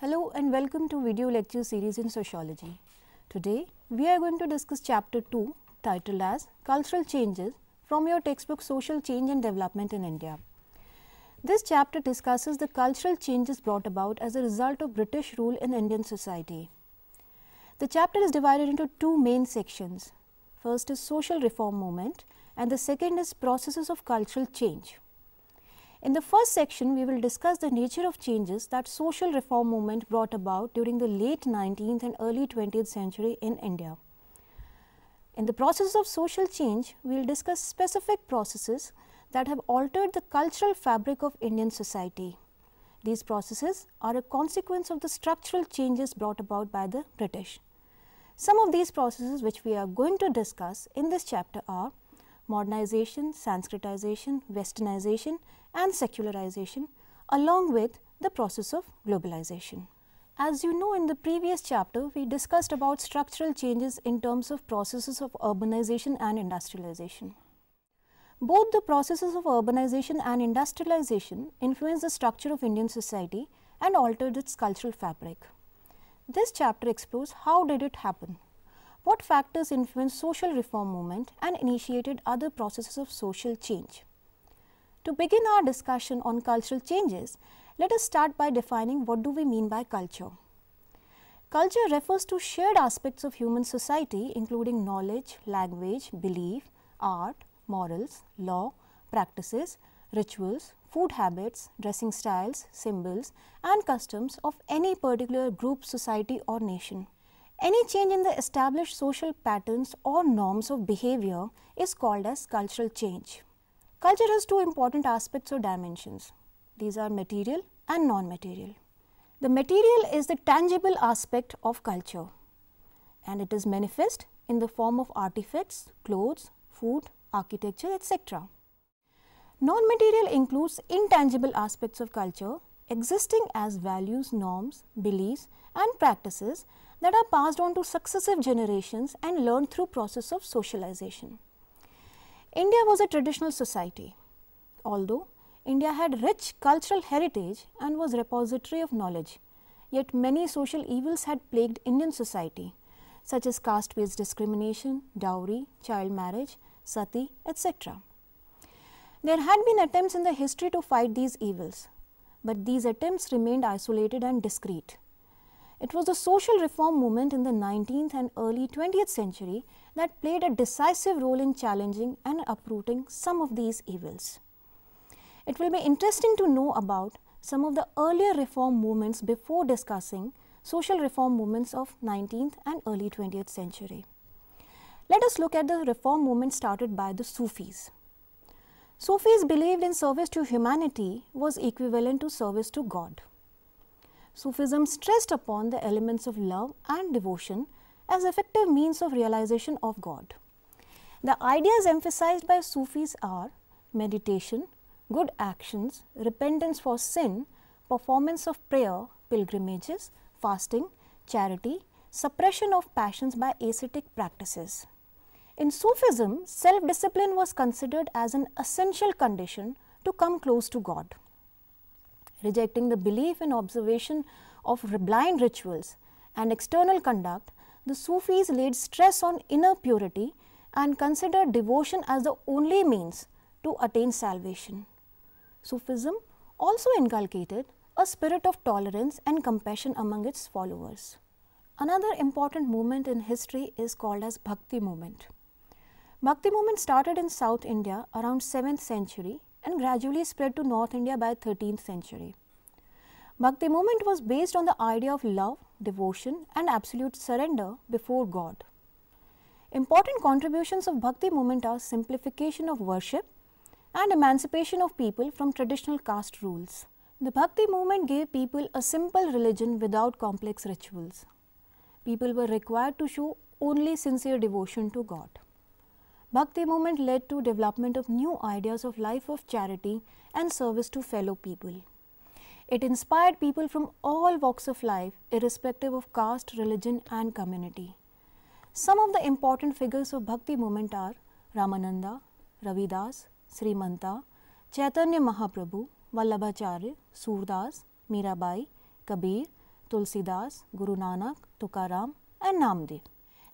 Hello and welcome to video lecture series in sociology. Today we are going to discuss chapter 2 titled as Cultural Changes from your textbook Social Change and Development in India. This chapter discusses the cultural changes brought about as a result of British rule in Indian society. The chapter is divided into two main sections. First is social reform movement and the second is processes of cultural change. In the first section, we will discuss the nature of changes that social reform movement brought about during the late 19th and early 20th century in India. In the process of social change, we will discuss specific processes that have altered the cultural fabric of Indian society. These processes are a consequence of the structural changes brought about by the British. Some of these processes which we are going to discuss in this chapter are modernization, Sanskritization, westernization and secularization along with the process of globalization. As you know in the previous chapter, we discussed about structural changes in terms of processes of urbanization and industrialization. Both the processes of urbanization and industrialization influence the structure of Indian society and altered its cultural fabric. This chapter explores how did it happen? What factors influenced social reform movement and initiated other processes of social change? To begin our discussion on cultural changes, let us start by defining what do we mean by culture. Culture refers to shared aspects of human society including knowledge, language, belief, art, morals, law, practices, rituals, food habits, dressing styles, symbols and customs of any particular group, society or nation. Any change in the established social patterns or norms of behavior is called as cultural change. Culture has two important aspects or dimensions. These are material and non-material. The material is the tangible aspect of culture and it is manifest in the form of artifacts, clothes, food, architecture, etc. Non-material includes intangible aspects of culture existing as values, norms, beliefs and practices that are passed on to successive generations and learned through process of socialization. India was a traditional society, although India had rich cultural heritage and was repository of knowledge, yet many social evils had plagued Indian society such as caste-based discrimination, dowry, child marriage, sati, etc. There had been attempts in the history to fight these evils, but these attempts remained isolated and discreet. It was the social reform movement in the 19th and early 20th century that played a decisive role in challenging and uprooting some of these evils. It will be interesting to know about some of the earlier reform movements before discussing social reform movements of 19th and early 20th century. Let us look at the reform movement started by the Sufis. Sufis believed in service to humanity was equivalent to service to God. Sufism stressed upon the elements of love and devotion as effective means of realization of God. The ideas emphasized by Sufis are meditation, good actions, repentance for sin, performance of prayer, pilgrimages, fasting, charity, suppression of passions by ascetic practices. In Sufism, self-discipline was considered as an essential condition to come close to God. Rejecting the belief in observation of blind rituals and external conduct, the Sufis laid stress on inner purity and considered devotion as the only means to attain salvation. Sufism also inculcated a spirit of tolerance and compassion among its followers. Another important movement in history is called as Bhakti movement. Bhakti movement started in South India around 7th century and gradually spread to North India by 13th century. Bhakti movement was based on the idea of love, devotion and absolute surrender before God. Important contributions of Bhakti movement are simplification of worship and emancipation of people from traditional caste rules. The Bhakti movement gave people a simple religion without complex rituals. People were required to show only sincere devotion to God. Bhakti movement led to development of new ideas of life of charity and service to fellow people. It inspired people from all walks of life, irrespective of caste, religion and community. Some of the important figures of Bhakti movement are Ramananda, Ravidas, Sri Srimanta, Chaitanya Mahaprabhu, Vallabhacharya, Surdas, Mirabai, Kabir, Tulsidas, Guru Nanak, Tukaram and Namdev.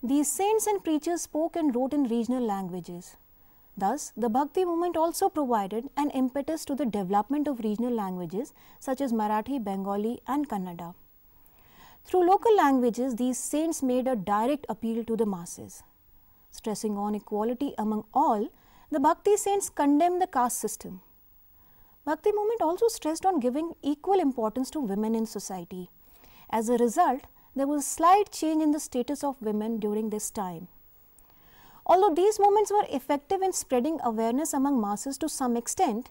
These saints and preachers spoke and wrote in regional languages. Thus, the Bhakti movement also provided an impetus to the development of regional languages such as Marathi, Bengali and Kannada. Through local languages, these saints made a direct appeal to the masses. Stressing on equality among all, the Bhakti saints condemned the caste system. Bhakti movement also stressed on giving equal importance to women in society. As a result, there was a slight change in the status of women during this time. Although these movements were effective in spreading awareness among masses to some extent,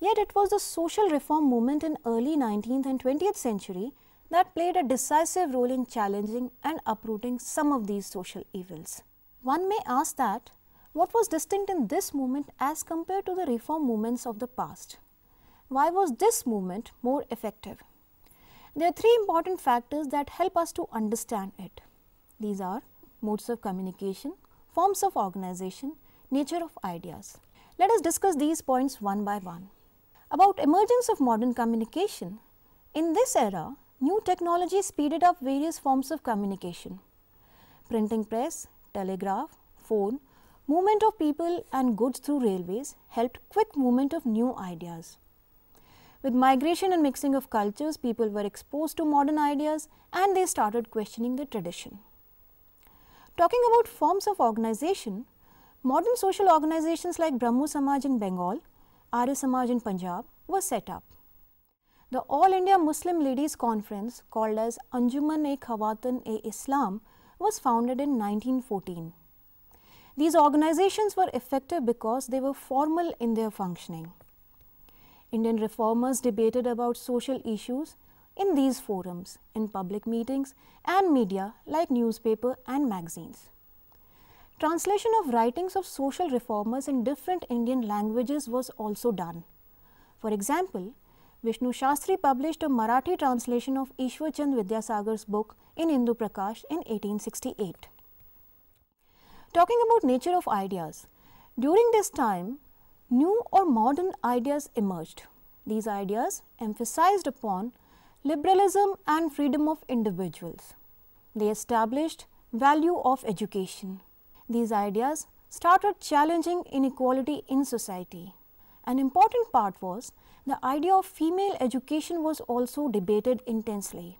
yet it was the social reform movement in early 19th and 20th century that played a decisive role in challenging and uprooting some of these social evils. One may ask that what was distinct in this movement as compared to the reform movements of the past? Why was this movement more effective? There are three important factors that help us to understand it. These are modes of communication, forms of organization, nature of ideas. Let us discuss these points one by one. About emergence of modern communication, in this era, new technology speeded up various forms of communication. Printing press, telegraph, phone, movement of people and goods through railways helped quick movement of new ideas. With migration and mixing of cultures, people were exposed to modern ideas and they started questioning the tradition. Talking about forms of organization, modern social organizations like Brahmo Samaj in Bengal, Arya Samaj in Punjab were set up. The All India Muslim Ladies Conference called as Anjuman-e-Khawatan-e-Islam was founded in 1914. These organizations were effective because they were formal in their functioning. Indian reformers debated about social issues in these forums, in public meetings and media like newspaper and magazines. Translation of writings of social reformers in different Indian languages was also done. For example, Vishnu Shastri published a Marathi translation of Ishwarchand Vidyasagar's book in Hindu Prakash in 1868. Talking about nature of ideas, during this time, new or modern ideas emerged. These ideas emphasized upon liberalism and freedom of individuals. They established value of education. These ideas started challenging inequality in society. An important part was the idea of female education was also debated intensely.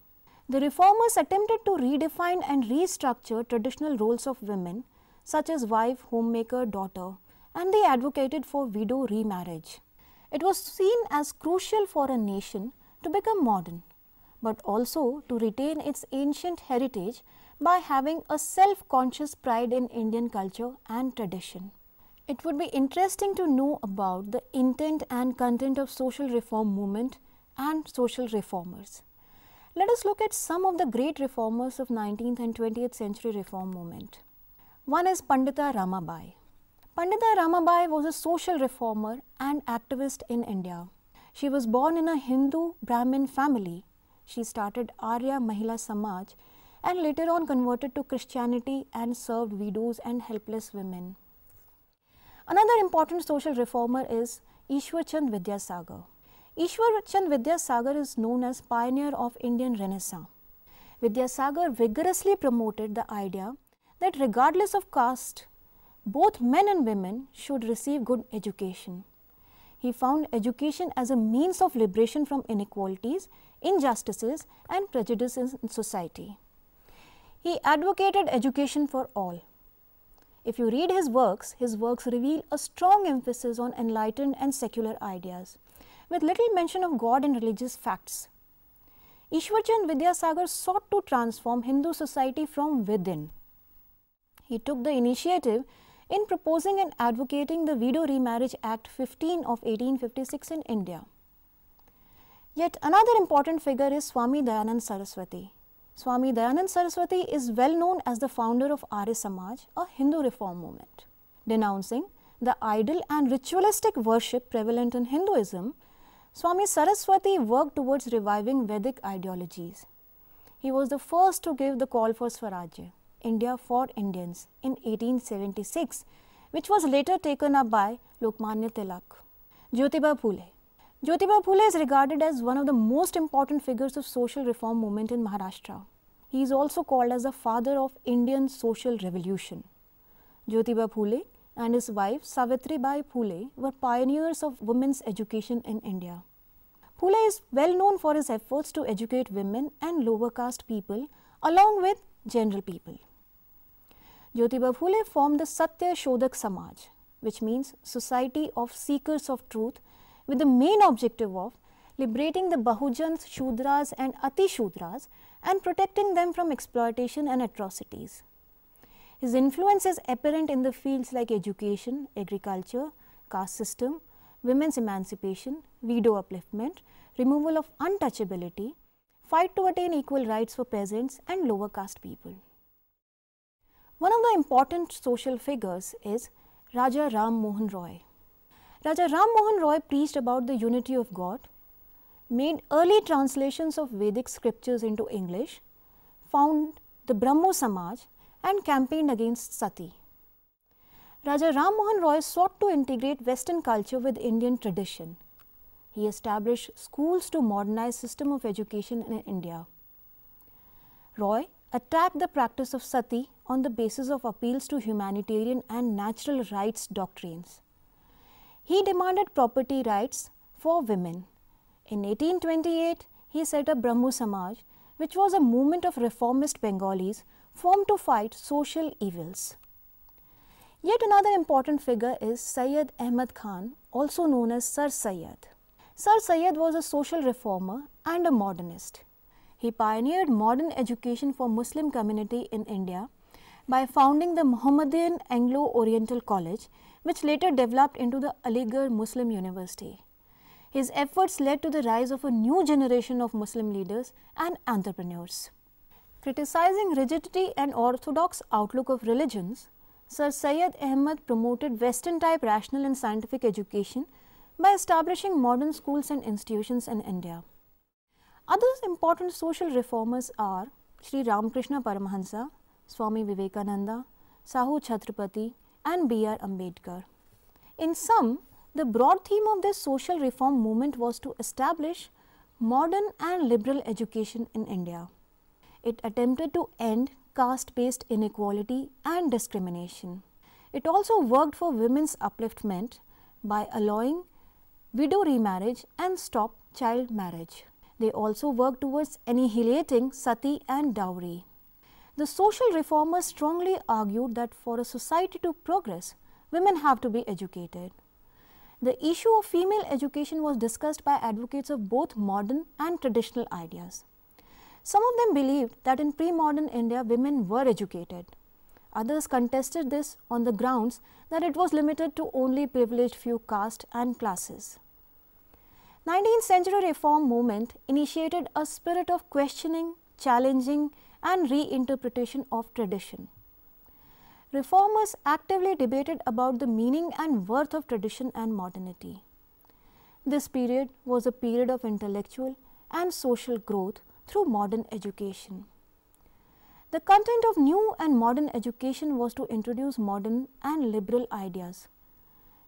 The reformers attempted to redefine and restructure traditional roles of women such as wife, homemaker, daughter and they advocated for widow remarriage. It was seen as crucial for a nation to become modern, but also to retain its ancient heritage by having a self-conscious pride in Indian culture and tradition. It would be interesting to know about the intent and content of social reform movement and social reformers. Let us look at some of the great reformers of 19th and 20th century reform movement. One is Pandita Ramabai. Pandita Ramabai was a social reformer and activist in India. She was born in a Hindu Brahmin family. She started Arya Mahila Samaj and later on converted to Christianity and served widows and helpless women. Another important social reformer is Ishwar Chand Vidyasagar. Ishwar Chand Vidyasagar is known as pioneer of Indian Renaissance. Vidyasagar vigorously promoted the idea that regardless of caste, both men and women should receive good education. He found education as a means of liberation from inequalities, injustices and prejudices in society. He advocated education for all. If you read his works, his works reveal a strong emphasis on enlightened and secular ideas, with little mention of God and religious facts. Ishwarchan Vidyasagar sought to transform Hindu society from within. He took the initiative in proposing and advocating the Widow Remarriage Act 15 of 1856 in India. Yet another important figure is Swami Dayanand Saraswati. Swami Dayanand Saraswati is well known as the founder of Arya Samaj, a Hindu reform movement, denouncing the idol and ritualistic worship prevalent in Hinduism. Swami Saraswati worked towards reviving Vedic ideologies. He was the first to give the call for Swarajya India for Indians in 1876, which was later taken up by Lokmanya Tilak. Jyotiba Phule Jyotiba Phule is regarded as one of the most important figures of social reform movement in Maharashtra. He is also called as the father of Indian social revolution. Jyotiba Phule and his wife Savitribai Phule were pioneers of women's education in India. Phule is well known for his efforts to educate women and lower caste people along with general people. Jyotiba Phule formed the Satya Shodak Samaj, which means Society of Seekers of Truth, with the main objective of liberating the Bahujans, Shudras and Ati Shudras and protecting them from exploitation and atrocities. His influence is apparent in the fields like education, agriculture, caste system, women's emancipation, widow upliftment, removal of untouchability, fight to attain equal rights for peasants and lower caste people. One of the important social figures is Raja Ram Mohan Roy. Raja Ram Mohan Roy preached about the unity of God, made early translations of Vedic scriptures into English, found the Brahmo Samaj and campaigned against sati. Raja Ram Mohan Roy sought to integrate Western culture with Indian tradition. He established schools to modernize system of education in India. Roy attacked the practice of sati on the basis of appeals to humanitarian and natural rights doctrines. He demanded property rights for women. In 1828, he set up Brahmo Samaj, which was a movement of reformist Bengalis formed to fight social evils. Yet another important figure is Sayyid Ahmad Khan, also known as Sir Syed. Sir Syed was a social reformer and a modernist. He pioneered modern education for Muslim community in India by founding the Mohammedan Anglo-Oriental College, which later developed into the Aligarh Muslim University. His efforts led to the rise of a new generation of Muslim leaders and entrepreneurs. Criticizing rigidity and orthodox outlook of religions, Sir Syed Ahmad promoted Western type rational and scientific education by establishing modern schools and institutions in India. Other important social reformers are Sri Ramakrishna Paramahansa, Swami Vivekananda, Sahu Chhatrapati and B.R. Ambedkar. In sum, the broad theme of this social reform movement was to establish modern and liberal education in India. It attempted to end caste-based inequality and discrimination. It also worked for women's upliftment by allowing widow remarriage and stop child marriage. They also worked towards annihilating sati and dowry. The social reformers strongly argued that for a society to progress, women have to be educated. The issue of female education was discussed by advocates of both modern and traditional ideas. Some of them believed that in pre-modern India, women were educated. Others contested this on the grounds that it was limited to only privileged few castes and classes. 19th century reform movement initiated a spirit of questioning, challenging, and reinterpretation of tradition. Reformers actively debated about the meaning and worth of tradition and modernity. This period was a period of intellectual and social growth through modern education. The content of new and modern education was to introduce modern and liberal ideas.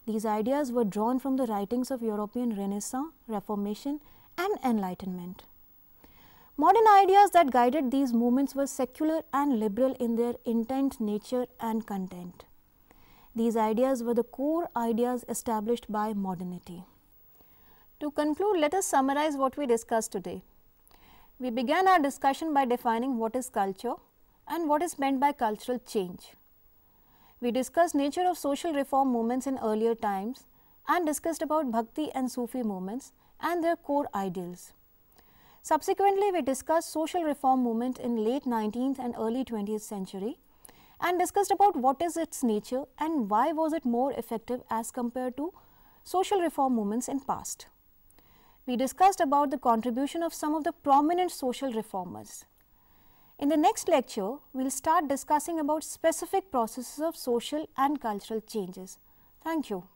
These ideas were drawn from the writings of European Renaissance, Reformation and Enlightenment. Modern ideas that guided these movements were secular and liberal in their intent, nature and content. These ideas were the core ideas established by modernity. To conclude, let us summarize what we discussed today. We began our discussion by defining what is culture and what is meant by cultural change. We discussed nature of social reform movements in earlier times and discussed about bhakti and Sufi movements and their core ideals. Subsequently, we discussed social reform movement in late 19th and early 20th century and discussed about what is its nature and why was it more effective as compared to social reform movements in past. We discussed about the contribution of some of the prominent social reformers. In the next lecture, we will start discussing about specific processes of social and cultural changes. Thank you.